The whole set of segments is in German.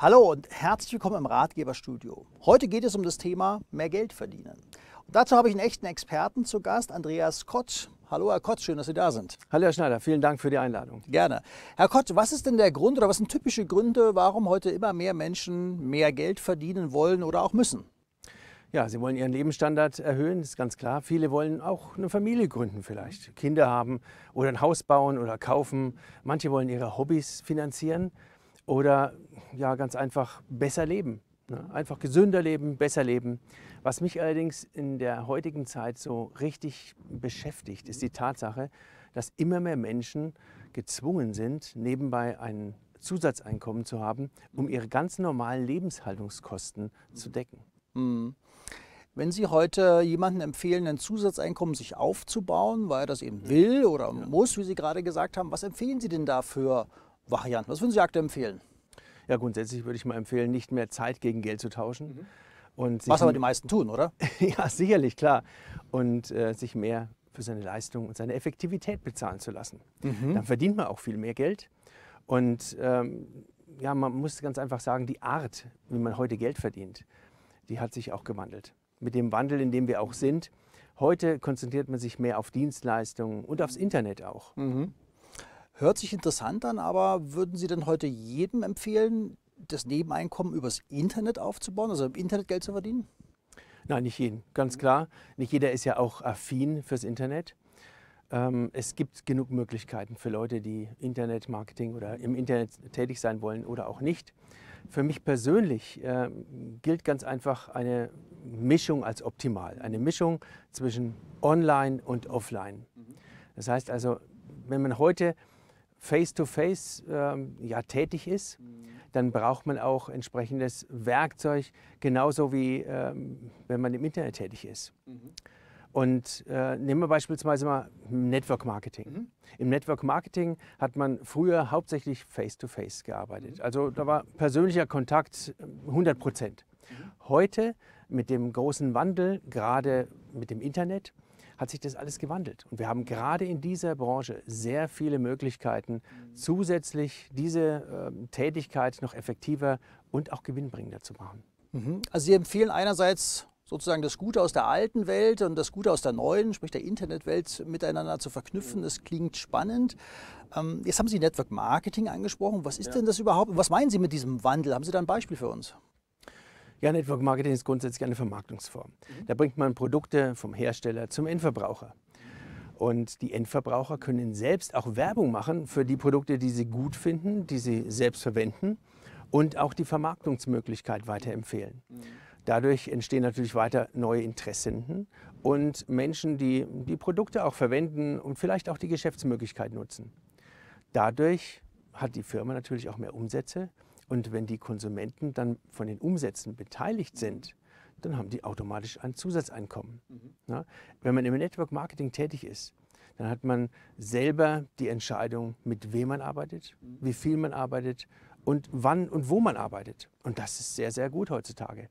Hallo und herzlich willkommen im Ratgeberstudio. Heute geht es um das Thema mehr Geld verdienen. Und dazu habe ich einen echten Experten zu Gast, Andreas Kott. Hallo Herr Kott, schön, dass Sie da sind. Hallo Herr Schneider, vielen Dank für die Einladung. Gerne. Herr Kott, was ist denn der Grund oder was sind typische Gründe, warum heute immer mehr Menschen mehr Geld verdienen wollen oder auch müssen? Ja, sie wollen ihren Lebensstandard erhöhen, ist ganz klar. Viele wollen auch eine Familie gründen vielleicht, Kinder haben oder ein Haus bauen oder kaufen. Manche wollen ihre Hobbys finanzieren oder ja ganz einfach besser leben. Ne? Einfach gesünder leben, besser leben. Was mich allerdings in der heutigen Zeit so richtig beschäftigt, ist die Tatsache, dass immer mehr Menschen gezwungen sind, nebenbei ein Zusatzeinkommen zu haben, um ihre ganz normalen Lebenshaltungskosten zu decken. Mhm. Wenn Sie heute jemandem empfehlen, ein Zusatzeinkommen sich aufzubauen, weil er das eben mhm. will oder ja. muss, wie Sie gerade gesagt haben, was empfehlen Sie denn dafür? Varianten. Was würden Sie aktuell empfehlen? Ja, grundsätzlich würde ich mal empfehlen, nicht mehr Zeit gegen Geld zu tauschen. Mhm. Und Was aber die meisten tun, oder? ja, sicherlich, klar. Und äh, sich mehr für seine Leistung und seine Effektivität bezahlen zu lassen. Mhm. Dann verdient man auch viel mehr Geld. Und ähm, ja, man muss ganz einfach sagen, die Art, wie man heute Geld verdient, die hat sich auch gewandelt. Mit dem Wandel, in dem wir auch sind. Heute konzentriert man sich mehr auf Dienstleistungen und aufs Internet auch. Mhm. Hört sich interessant an, aber würden Sie denn heute jedem empfehlen, das Nebeneinkommen übers Internet aufzubauen, also im Internet Geld zu verdienen? Nein, nicht jeden, ganz mhm. klar. Nicht jeder ist ja auch affin fürs Internet. Ähm, es gibt genug Möglichkeiten für Leute, die Internetmarketing oder im Internet tätig sein wollen oder auch nicht. Für mich persönlich ähm, gilt ganz einfach eine Mischung als optimal. Eine mhm. Mischung zwischen Online und Offline. Mhm. Das heißt also, wenn man heute face-to-face -face, äh, ja, tätig ist, mhm. dann braucht man auch entsprechendes Werkzeug, genauso wie ähm, wenn man im Internet tätig ist. Mhm. Und äh, nehmen wir beispielsweise mal Network Marketing. Mhm. Im Network Marketing hat man früher hauptsächlich face-to-face -face gearbeitet. Mhm. Also da war persönlicher Kontakt 100 ähm, Prozent. Heute mit dem großen Wandel, gerade mit dem Internet, hat sich das alles gewandelt. Und wir haben gerade in dieser Branche sehr viele Möglichkeiten, zusätzlich diese äh, Tätigkeit noch effektiver und auch gewinnbringender zu machen. Mhm. Also Sie empfehlen einerseits sozusagen das Gute aus der alten Welt und das Gute aus der neuen, sprich der Internetwelt, miteinander zu verknüpfen. Das klingt spannend. Ähm, jetzt haben Sie Network Marketing angesprochen. Was ist ja. denn das überhaupt? Was meinen Sie mit diesem Wandel? Haben Sie da ein Beispiel für uns? Ja, Network Marketing ist grundsätzlich eine Vermarktungsform. Mhm. Da bringt man Produkte vom Hersteller zum Endverbraucher. Und die Endverbraucher können selbst auch Werbung machen für die Produkte, die sie gut finden, die sie selbst verwenden und auch die Vermarktungsmöglichkeit weiterempfehlen. Mhm. Dadurch entstehen natürlich weiter neue Interessenten und Menschen, die die Produkte auch verwenden und vielleicht auch die Geschäftsmöglichkeit nutzen. Dadurch hat die Firma natürlich auch mehr Umsätze und wenn die Konsumenten dann von den Umsätzen beteiligt sind, dann haben die automatisch ein Zusatzeinkommen. Mhm. Ja, wenn man im Network Marketing tätig ist, dann hat man selber die Entscheidung, mit wem man arbeitet, mhm. wie viel man arbeitet und wann und wo man arbeitet. Und das ist sehr, sehr gut heutzutage.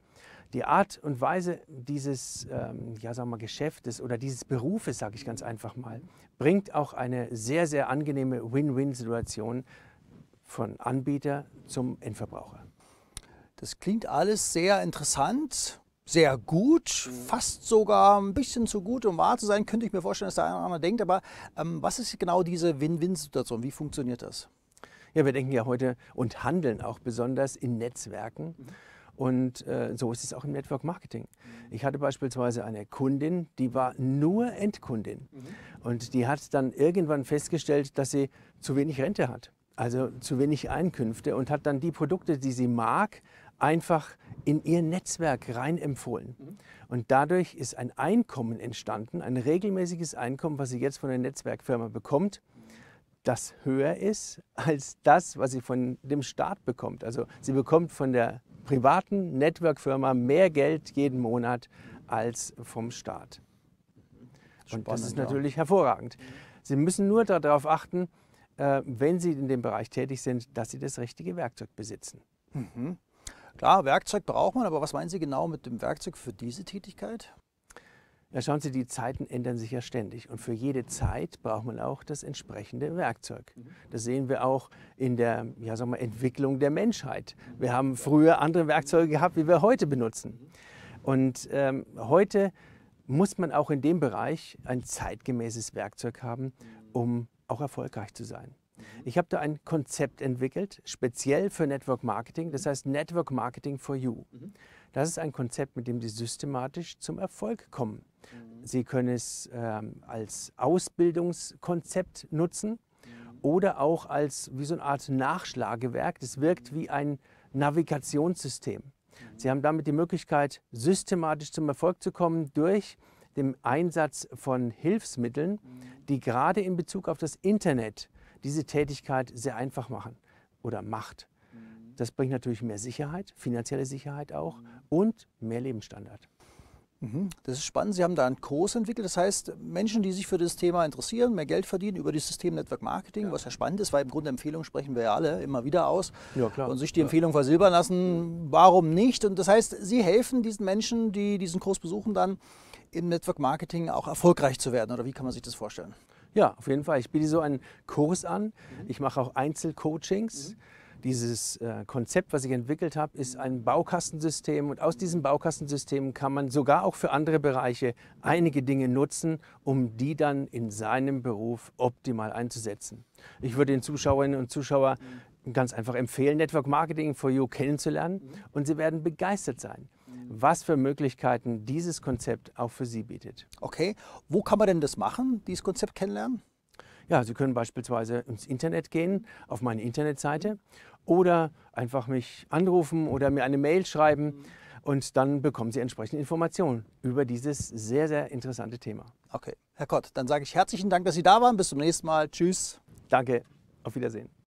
Die Art und Weise dieses ähm, ja, sagen wir, Geschäftes oder dieses Berufes, sage ich ganz einfach mal, bringt auch eine sehr, sehr angenehme Win-Win-Situation von Anbieter zum Endverbraucher. Das klingt alles sehr interessant, sehr gut, fast sogar ein bisschen zu gut, um wahr zu sein, könnte ich mir vorstellen, dass der eine oder andere denkt. Aber ähm, was ist genau diese Win-Win-Situation? Wie funktioniert das? Ja, wir denken ja heute und handeln auch besonders in Netzwerken. Mhm. Und äh, so ist es auch im Network Marketing. Ich hatte beispielsweise eine Kundin, die war nur Endkundin. Mhm. Und die hat dann irgendwann festgestellt, dass sie zu wenig Rente hat also zu wenig Einkünfte und hat dann die Produkte, die sie mag, einfach in ihr Netzwerk rein empfohlen. Mhm. Und dadurch ist ein Einkommen entstanden, ein regelmäßiges Einkommen, was sie jetzt von der Netzwerkfirma bekommt, das höher ist als das, was sie von dem Staat bekommt. Also sie bekommt von der privaten Netzwerkfirma mehr Geld jeden Monat als vom Staat. Und das ist natürlich ja. hervorragend. Sie müssen nur darauf achten, äh, wenn Sie in dem Bereich tätig sind, dass Sie das richtige Werkzeug besitzen. Mhm. Klar, Werkzeug braucht man, aber was meinen Sie genau mit dem Werkzeug für diese Tätigkeit? Ja, schauen Sie, die Zeiten ändern sich ja ständig und für jede Zeit braucht man auch das entsprechende Werkzeug. Mhm. Das sehen wir auch in der ja, sagen wir, Entwicklung der Menschheit. Wir haben früher andere Werkzeuge gehabt, wie wir heute benutzen. Mhm. Und ähm, heute muss man auch in dem Bereich ein zeitgemäßes Werkzeug haben, um auch erfolgreich zu sein. Ich habe da ein Konzept entwickelt, speziell für Network Marketing, das heißt Network Marketing for You. Das ist ein Konzept, mit dem Sie systematisch zum Erfolg kommen. Sie können es ähm, als Ausbildungskonzept nutzen oder auch als wie so eine Art Nachschlagewerk. Das wirkt wie ein Navigationssystem. Sie haben damit die Möglichkeit, systematisch zum Erfolg zu kommen durch dem Einsatz von Hilfsmitteln, die gerade in Bezug auf das Internet diese Tätigkeit sehr einfach machen oder macht. Das bringt natürlich mehr Sicherheit, finanzielle Sicherheit auch und mehr Lebensstandard. Mhm, das ist spannend. Sie haben da einen Kurs entwickelt. Das heißt, Menschen, die sich für das Thema interessieren, mehr Geld verdienen über das System Network Marketing, ja. was ja spannend ist, weil im Grunde Empfehlungen sprechen wir ja alle immer wieder aus. Ja, klar. Und sich die Empfehlung versilbern lassen, warum nicht? Und das heißt, Sie helfen diesen Menschen, die diesen Kurs besuchen, dann im Network Marketing auch erfolgreich zu werden? Oder wie kann man sich das vorstellen? Ja, auf jeden Fall. Ich biete so einen Kurs an. Mhm. Ich mache auch Einzelcoachings. Mhm. Dieses äh, Konzept, was ich entwickelt habe, ist ein Baukastensystem und aus diesem Baukastensystem kann man sogar auch für andere Bereiche einige Dinge nutzen, um die dann in seinem Beruf optimal einzusetzen. Ich würde den Zuschauerinnen und Zuschauern mhm ganz einfach empfehlen, Network Marketing for You kennenzulernen mhm. und sie werden begeistert sein was für Möglichkeiten dieses Konzept auch für Sie bietet. Okay, wo kann man denn das machen, dieses Konzept kennenlernen? Ja, Sie können beispielsweise ins Internet gehen, auf meine Internetseite oder einfach mich anrufen oder mir eine Mail schreiben und dann bekommen Sie entsprechende Informationen über dieses sehr, sehr interessante Thema. Okay, Herr Kott, dann sage ich herzlichen Dank, dass Sie da waren. Bis zum nächsten Mal. Tschüss. Danke, auf Wiedersehen.